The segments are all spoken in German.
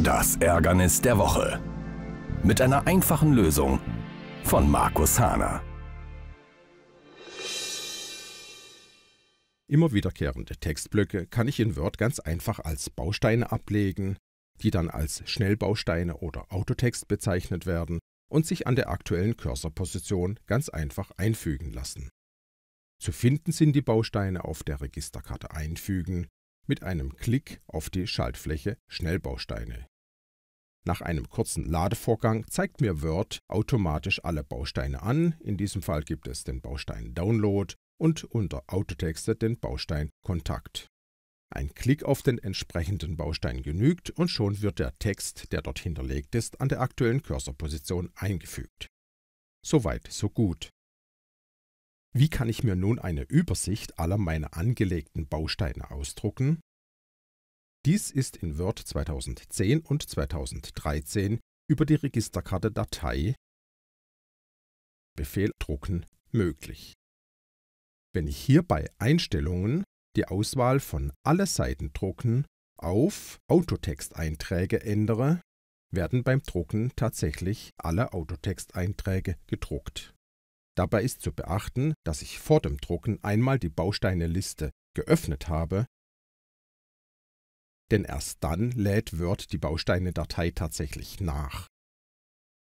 Das Ärgernis der Woche. Mit einer einfachen Lösung von Markus Hahner. Immer wiederkehrende Textblöcke kann ich in Word ganz einfach als Bausteine ablegen, die dann als Schnellbausteine oder Autotext bezeichnet werden und sich an der aktuellen Cursorposition ganz einfach einfügen lassen. Zu finden sind die Bausteine auf der Registerkarte Einfügen mit einem Klick auf die Schaltfläche Schnellbausteine. Nach einem kurzen Ladevorgang zeigt mir Word automatisch alle Bausteine an, in diesem Fall gibt es den Baustein Download und unter Autotexte den Baustein Kontakt. Ein Klick auf den entsprechenden Baustein genügt und schon wird der Text, der dort hinterlegt ist, an der aktuellen Cursorposition eingefügt. Soweit, so gut. Wie kann ich mir nun eine Übersicht aller meiner angelegten Bausteine ausdrucken? Dies ist in Word 2010 und 2013 über die Registerkarte Datei Befehl Drucken möglich. Wenn ich hier bei Einstellungen die Auswahl von Alle Seiten drucken auf Autotexteinträge ändere, werden beim Drucken tatsächlich alle Autotexteinträge gedruckt. Dabei ist zu beachten, dass ich vor dem Drucken einmal die Bausteineliste geöffnet habe, denn erst dann lädt Word die Bausteine-Datei tatsächlich nach.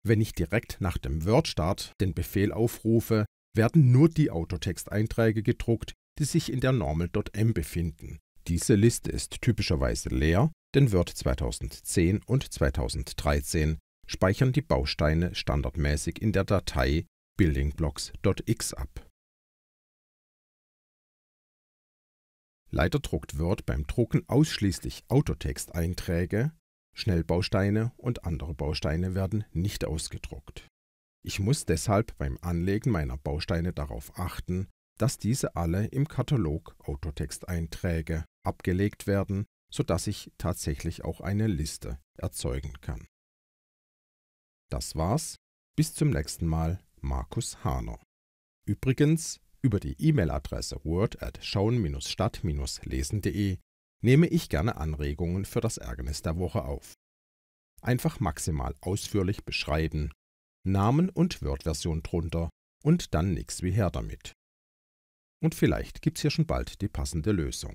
Wenn ich direkt nach dem Word-Start den Befehl aufrufe, werden nur die Autotexteinträge gedruckt, die sich in der normal.m befinden. Diese Liste ist typischerweise leer, denn Word 2010 und 2013 speichern die Bausteine standardmäßig in der Datei buildingblocks.x ab. Leider druckt Word beim Drucken ausschließlich Autotexteinträge, Schnellbausteine und andere Bausteine werden nicht ausgedruckt. Ich muss deshalb beim Anlegen meiner Bausteine darauf achten, dass diese alle im Katalog Autotexteinträge abgelegt werden, sodass ich tatsächlich auch eine Liste erzeugen kann. Das war's, bis zum nächsten Mal Markus Hahner. Übrigens, über die E-Mail-Adresse word at schauen stadt lesende nehme ich gerne Anregungen für das Ärgernis der Woche auf. Einfach maximal ausführlich beschreiben, Namen und Wordversion drunter und dann nix wie her damit. Und vielleicht gibt's hier schon bald die passende Lösung.